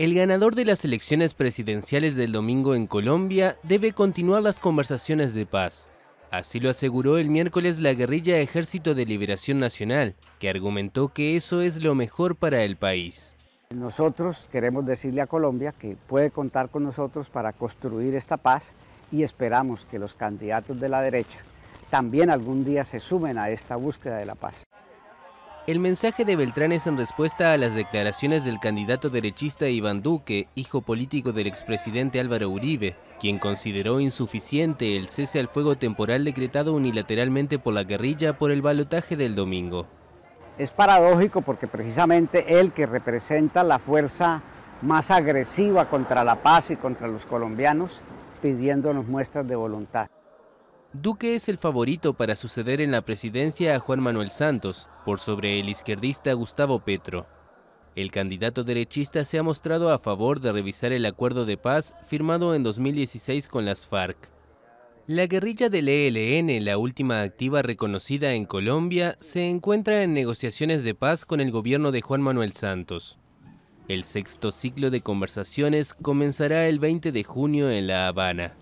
El ganador de las elecciones presidenciales del domingo en Colombia debe continuar las conversaciones de paz. Así lo aseguró el miércoles la guerrilla Ejército de Liberación Nacional, que argumentó que eso es lo mejor para el país. Nosotros queremos decirle a Colombia que puede contar con nosotros para construir esta paz y esperamos que los candidatos de la derecha también algún día se sumen a esta búsqueda de la paz. El mensaje de Beltrán es en respuesta a las declaraciones del candidato derechista Iván Duque, hijo político del expresidente Álvaro Uribe, quien consideró insuficiente el cese al fuego temporal decretado unilateralmente por la guerrilla por el balotaje del domingo. Es paradójico porque precisamente él que representa la fuerza más agresiva contra la paz y contra los colombianos, pidiéndonos muestras de voluntad. Duque es el favorito para suceder en la presidencia a Juan Manuel Santos, por sobre el izquierdista Gustavo Petro. El candidato derechista se ha mostrado a favor de revisar el acuerdo de paz firmado en 2016 con las FARC. La guerrilla del ELN, la última activa reconocida en Colombia, se encuentra en negociaciones de paz con el gobierno de Juan Manuel Santos. El sexto ciclo de conversaciones comenzará el 20 de junio en La Habana.